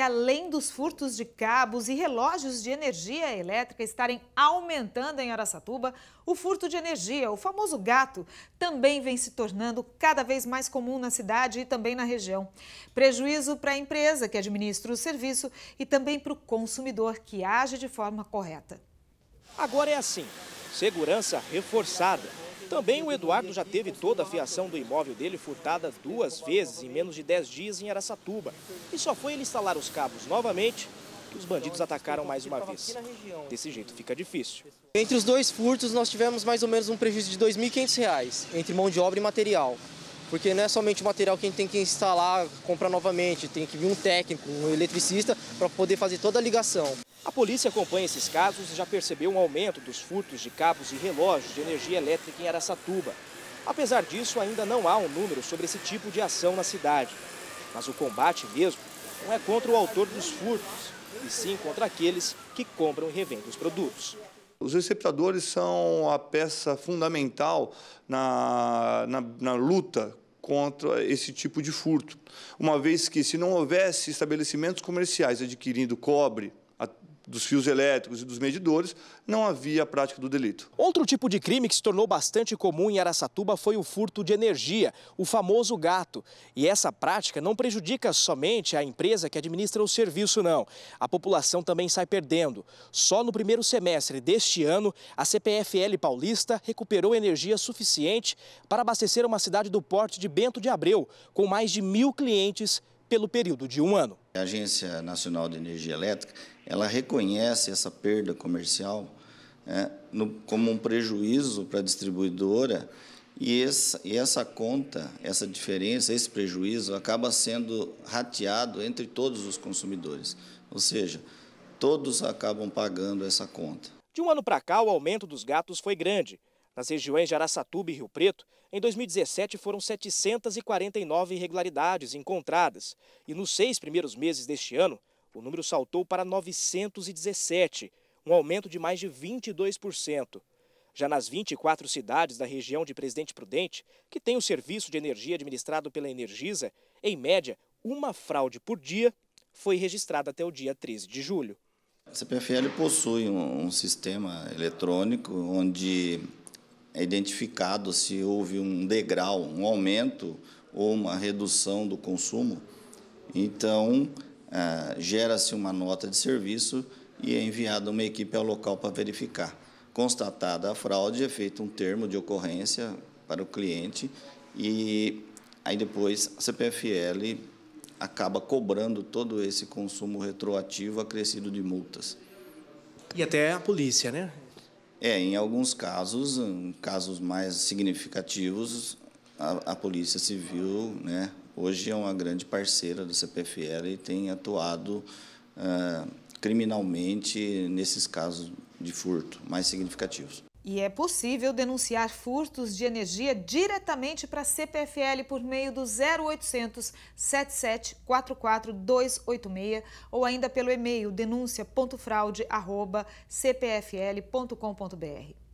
além dos furtos de cabos e relógios de energia elétrica estarem aumentando em Araçatuba, o furto de energia, o famoso gato, também vem se tornando cada vez mais comum na cidade e também na região. Prejuízo para a empresa que administra o serviço e também para o consumidor que age de forma correta. Agora é assim, segurança reforçada também o Eduardo já teve toda a fiação do imóvel dele furtada duas vezes em menos de 10 dias em Aracatuba. E só foi ele instalar os cabos novamente que os bandidos atacaram mais uma vez. Desse jeito fica difícil. Entre os dois furtos nós tivemos mais ou menos um prejuízo de R$ 2.500 entre mão de obra e material. Porque não é somente o material que a gente tem que instalar, comprar novamente, tem que vir um técnico, um eletricista para poder fazer toda a ligação. A polícia acompanha esses casos e já percebeu um aumento dos furtos de cabos e relógios de energia elétrica em Aracatuba. Apesar disso, ainda não há um número sobre esse tipo de ação na cidade. Mas o combate mesmo não é contra o autor dos furtos, e sim contra aqueles que compram e revendem os produtos. Os receptadores são a peça fundamental na, na, na luta contra esse tipo de furto. Uma vez que, se não houvesse estabelecimentos comerciais adquirindo cobre, dos fios elétricos e dos medidores, não havia a prática do delito. Outro tipo de crime que se tornou bastante comum em Araçatuba foi o furto de energia, o famoso gato. E essa prática não prejudica somente a empresa que administra o serviço, não. A população também sai perdendo. Só no primeiro semestre deste ano, a CPFL paulista recuperou energia suficiente para abastecer uma cidade do porte de Bento de Abreu, com mais de mil clientes pelo período de um ano. A Agência Nacional de Energia Elétrica, ela reconhece essa perda comercial é, no, como um prejuízo para a distribuidora e e essa conta, essa diferença, esse prejuízo acaba sendo rateado entre todos os consumidores. Ou seja, todos acabam pagando essa conta. De um ano para cá, o aumento dos gatos foi grande. Nas regiões de Araçatuba e Rio Preto, em 2017 foram 749 irregularidades encontradas e nos seis primeiros meses deste ano, o número saltou para 917, um aumento de mais de 22%. Já nas 24 cidades da região de Presidente Prudente, que tem o serviço de energia administrado pela Energisa, em média, uma fraude por dia foi registrada até o dia 13 de julho. A CPFL possui um, um sistema eletrônico onde é identificado se houve um degrau, um aumento ou uma redução do consumo. Então, é, gera-se uma nota de serviço e é enviada uma equipe ao local para verificar. Constatada a fraude, é feito um termo de ocorrência para o cliente e aí depois a CPFL acaba cobrando todo esse consumo retroativo acrescido de multas. E até a polícia, né? É, em alguns casos, em hum, casos mais significativos, a, a Polícia Civil, né, hoje é uma grande parceira do CPFL e tem atuado ah, criminalmente nesses casos de furto mais significativos. E é possível denunciar furtos de energia diretamente para a CPFL por meio do 0800 7744 286 ou ainda pelo e-mail denúncia.fraude.cpfl.com.br.